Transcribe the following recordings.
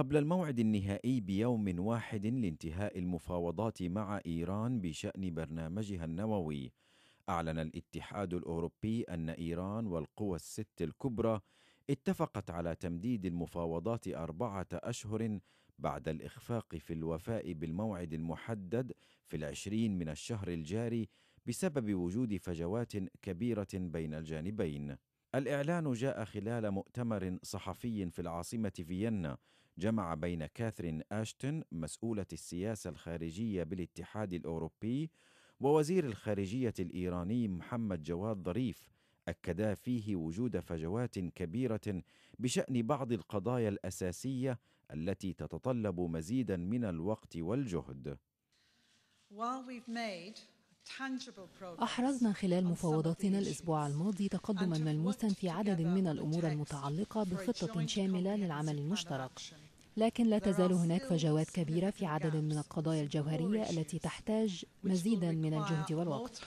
قبل الموعد النهائي بيوم واحد لانتهاء المفاوضات مع إيران بشأن برنامجها النووي أعلن الاتحاد الأوروبي أن إيران والقوى الست الكبرى اتفقت على تمديد المفاوضات أربعة أشهر بعد الإخفاق في الوفاء بالموعد المحدد في العشرين من الشهر الجاري بسبب وجود فجوات كبيرة بين الجانبين الإعلان جاء خلال مؤتمر صحفي في العاصمة فيينا جمع بين كاثرين أشتن مسؤولة السياسة الخارجية بالاتحاد الأوروبي ووزير الخارجية الإيراني محمد جواد ظريف أكدا فيه وجود فجوات كبيرة بشأن بعض القضايا الأساسية التي تتطلب مزيدا من الوقت والجهد. While we've made أحرزنا خلال مفاوضاتنا الأسبوع الماضي تقدما ملموسا في عدد من الأمور المتعلقة بخطة شاملة للعمل المشترك لكن لا تزال هناك فجوات كبيرة في عدد من القضايا الجوهرية التي تحتاج مزيدا من الجهد والوقت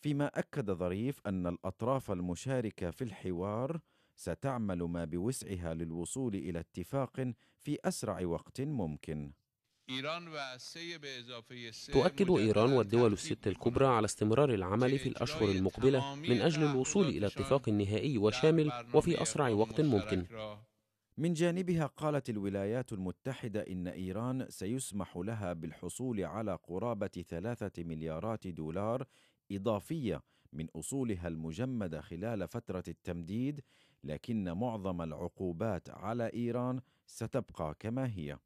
فيما أكد ظريف أن الأطراف المشاركة في الحوار ستعمل ما بوسعها للوصول إلى اتفاق في أسرع وقت ممكن تؤكد إيران والدول الست الكبرى على استمرار العمل في الأشهر المقبلة من أجل الوصول إلى اتفاق نهائي وشامل وفي أسرع وقت ممكن. من جانبها قالت الولايات المتحدة إن إيران سيسمح لها بالحصول على قرابة ثلاثة مليارات دولار إضافية من أصولها المجمدة خلال فترة التمديد، لكن معظم العقوبات على إيران ستبقى كما هي.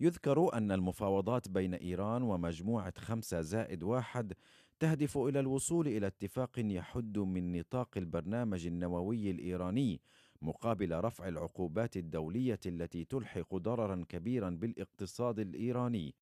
يذكر أن المفاوضات بين إيران ومجموعة خمسة زائد واحد تهدف إلى الوصول إلى اتفاق يحد من نطاق البرنامج النووي الإيراني مقابل رفع العقوبات الدولية التي تلحق ضررا كبيرا بالاقتصاد الإيراني